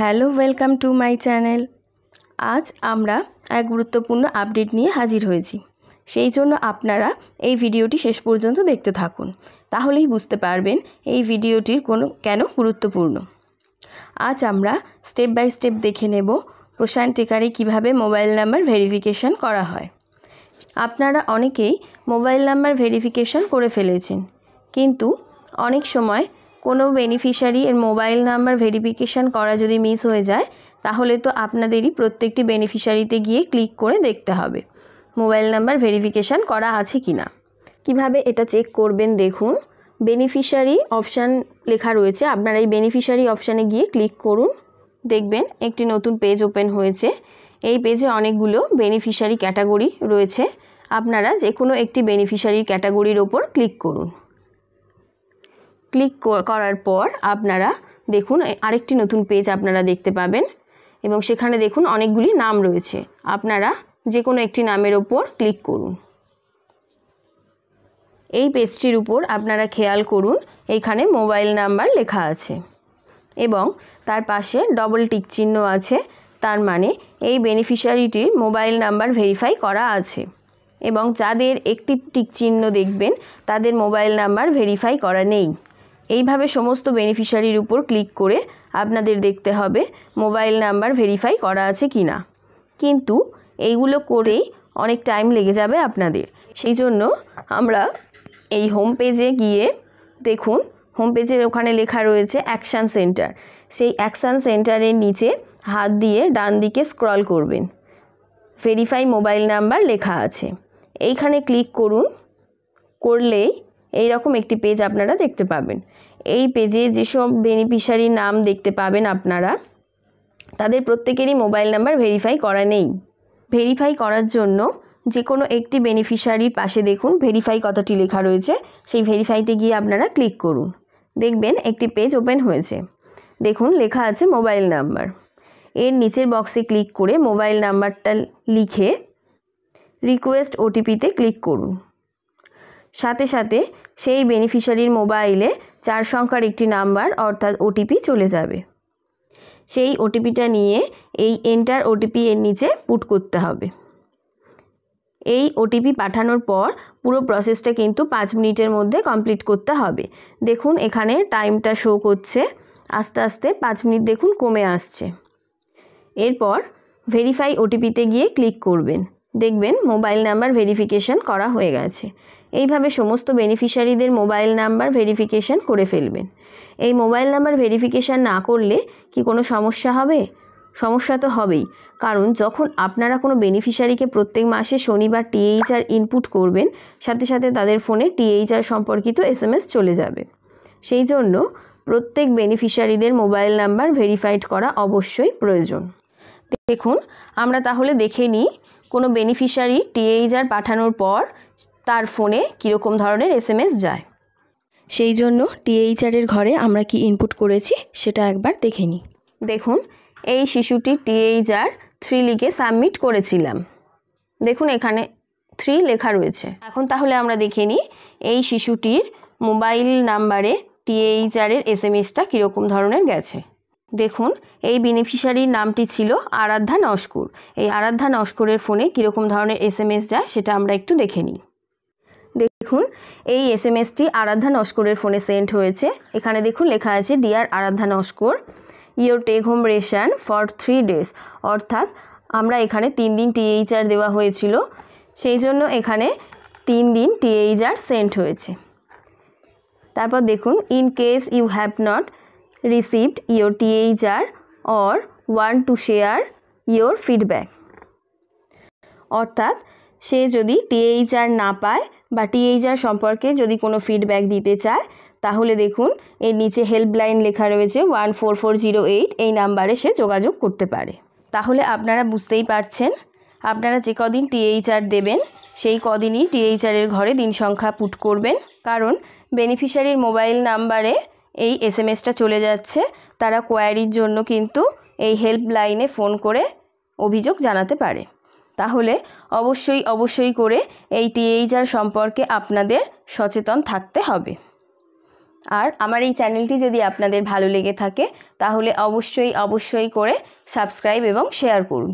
hello welcome to my channel আজ আমরা এক গুরুত্বপূর্ণ আপডেট নিয়ে হাজির হয়েছি সেই জন্য আপনারা এই ভিডিওটি শেষ পর্যন্ত দেখতে থাকুন তাহলেই বুঝতে পারবেন এই ভিডিওটির কোনো কেন গুরুত্বপূর্ণ আজ আমরা স্টেপ বাই স্টেপ দেখে নেব প্রশান্ত টেকারে কীভাবে মোবাইল নাম্বার ভেরিফিকেশান করা হয় আপনারা অনেকেই মোবাইল নাম্বার ভেরিফিকেশান করে ফেলেছেন কিন্তু অনেক সময় কোনো বেনিফিশিয়ারি এর মোবাইল নাম্বার ভেরিফিকেশান করা যদি মিস হয়ে যায় তাহলে তো আপনাদেরই প্রত্যেকটি বেনিফিশিয়ারিতে গিয়ে ক্লিক করে দেখতে হবে মোবাইল নাম্বার ভেরিফিকেশান করা আছে কি না কীভাবে এটা চেক করবেন দেখুন বেনিফিশিয়ারি অপশান লেখা রয়েছে আপনারা এই বেনিফিশিয়ারি অপশানে গিয়ে ক্লিক করুন দেখবেন একটি নতুন পেজ ওপেন হয়েছে এই পেজে অনেকগুলো বেনিফিশিয়ারি ক্যাটাগরি রয়েছে আপনারা যে কোনো একটি বেনিফিশিয়ারির ক্যাটাগরির ওপর ক্লিক করুন ক্লিক করার পর আপনারা দেখুন আরেকটি নতুন পেজ আপনারা দেখতে পাবেন এবং সেখানে দেখুন অনেকগুলি নাম রয়েছে আপনারা যে কোনো একটি নামের ওপর ক্লিক করুন এই পেজটির উপর আপনারা খেয়াল করুন এইখানে মোবাইল নাম্বার লেখা আছে এবং তার পাশে ডবল টিক চিহ্ন আছে তার মানে এই বেনিফিশিয়ারিটির মোবাইল নাম্বার ভেরিফাই করা আছে এবং যাদের একটি টিক চিহ্ন দেখবেন তাদের মোবাইল নাম্বার ভেরিফাই করা নেই এইভাবে সমস্ত বেনিফিশিয়ারির উপর ক্লিক করে আপনাদের দেখতে হবে মোবাইল নাম্বার ভেরিফাই করা আছে কি না কিন্তু এইগুলো করেই অনেক টাইম লেগে যাবে আপনাদের সেই জন্য আমরা এই হোম পেজে গিয়ে দেখুন হোম পেজের ওখানে লেখা রয়েছে অ্যাকশান সেন্টার সেই অ্যাকশান সেন্টারের নিচে হাত দিয়ে ডান দিকে স্ক্রল করবেন ভেরিফাই মোবাইল নাম্বার লেখা আছে এইখানে ক্লিক করুন করলেই এই রকম একটি পেজ আপনারা দেখতে পাবেন এই পেজে যেসব বেনিফিশিয়ারি নাম দেখতে পাবেন আপনারা তাদের প্রত্যেকেরই মোবাইল নাম্বার ভেরিফাই করা নেই ভেরিফাই করার জন্য যে কোনো একটি বেনিফিশিয়ারির পাশে দেখুন ভেরিফাই কথাটি লেখা রয়েছে সেই ভেরিফাইতে গিয়ে আপনারা ক্লিক করুন দেখবেন একটি পেজ ওপেন হয়েছে দেখুন লেখা আছে মোবাইল নাম্বার এর নিচের বক্সে ক্লিক করে মোবাইল নাম্বারটা লিখে রিকোয়েস্ট ওটিপিতে ক্লিক করুন সাথে সাথে সেই বেনিফিশিয়ারির মোবাইলে চার সংখ্যার একটি নাম্বার অর্থাৎ ওটিপি চলে যাবে সেই ওটিপিটা নিয়ে এই এন্টার ওটিপি এর নিচে পুট করতে হবে এই ওটিপি পাঠানোর পর পুরো প্রসেসটা কিন্তু পাঁচ মিনিটের মধ্যে কমপ্লিট করতে হবে দেখুন এখানে টাইমটা শো করছে আস্তে আস্তে পাঁচ মিনিট দেখুন কমে আসছে এরপর ভেরিফাই ওটিপিতে গিয়ে ক্লিক করবেন দেখবেন মোবাইল নাম্বার ভেরিফিকেশন করা হয়ে গেছে এইভাবে সমস্ত বেনিফিশিয়ারিদের মোবাইল নাম্বার ভেরিফিকেশান করে ফেলবেন এই মোবাইল নাম্বার ভেরিফিকেশান না করলে কি কোনো সমস্যা হবে সমস্যা তো হবেই কারণ যখন আপনারা কোনো বেনিফিশিয়ারিকে প্রত্যেক মাসে শনিবার টিএইচআর ইনপুট করবেন সাথে সাথে তাদের ফোনে টিএইচআর সম্পর্কিত এসএমএস চলে যাবে সেই জন্য প্রত্যেক বেনিফিশিয়ারিদের মোবাইল নাম্বার ভেরিফাইড করা অবশ্যই প্রয়োজন দেখুন আমরা তাহলে দেখে নিই কোনো বেনিফিশিয়ারি টিএইচআর পাঠানোর পর তার ফোনে কীরকম ধরনের এসএমএস যায় সেই জন্য টিএইচআরের ঘরে আমরা কি ইনপুট করেছি সেটা একবার দেখে নিই দেখুন এই শিশুটি টিএইচআর থ্রি লিখে সাবমিট করেছিলাম দেখুন এখানে থ্রি লেখা রয়েছে এখন তাহলে আমরা দেখে নিই এই শিশুটির মোবাইল নাম্বারে টিএইচআরের এস এম এসটা কীরকম ধরনের গেছে দেখুন এই বেনিফিশিয়ারির নামটি ছিল আরাধ্যা নস্কর এই আরাধ্যা নস্করের ফোনে কীরকম ধরনের এস এম এস যায় সেটা আমরা একটু দেখে নিই দেখুন এই এস এম এসটি আরাধ্যা নস্করের ফোনে সেন্ড হয়েছে এখানে দেখুন লেখা আছে dear Aradhya Naskar your take home ration for three days অর্থাৎ আমরা এখানে তিন দিন টিএইচআর দেওয়া হয়েছিল সেই জন্য এখানে তিন দিন টিএইচআর সেন্ড হয়েছে তারপর দেখুন in case you have not received your THR or want to share your feedback অর্থাৎ সে যদি টিএইচআর না পায় বা টিএইচআর সম্পর্কে যদি কোনো ফিডব্যাক দিতে চায় তাহলে দেখুন এর নিচে হেল্পলাইন লেখা রয়েছে one four four zero eight এই নাম্বারে সে যোগাযোগ করতে পারে তাহলে আপনারা বুঝতেই পারছেন আপনারা যে কদিন টিএইচআর দেবেন সেই কদিনই টিএইচআরের ঘরে দিন সংখ্যা পুট করবেন কারণ বেনিফিশিয়ারির মোবাইল নাম্বারে এই এস এম এসটা চলে যাচ্ছে তারা কোয়ারির জন্য কিন্তু এই হেল্পলাইনে ফোন করে অভিযোগ জানাতে পারে তাহলে অবশ্যই অবশ্যই করে এই টিএইচআর সম্পর্কে আপনাদের সচেতন থাকতে হবে আর আমার এই চ্যানেলটি যদি আপনাদের ভালো লেগে থাকে তাহলে অবশ্যই অবশ্যই করে সাবস্ক্রাইব এবং শেয়ার করুন